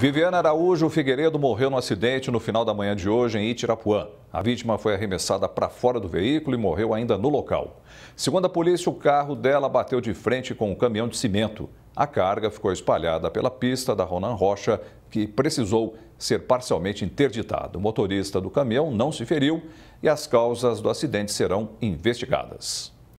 Viviana Araújo Figueiredo morreu no acidente no final da manhã de hoje em Itirapuã. A vítima foi arremessada para fora do veículo e morreu ainda no local. Segundo a polícia, o carro dela bateu de frente com um caminhão de cimento. A carga ficou espalhada pela pista da Ronan Rocha, que precisou ser parcialmente interditado. O motorista do caminhão não se feriu e as causas do acidente serão investigadas.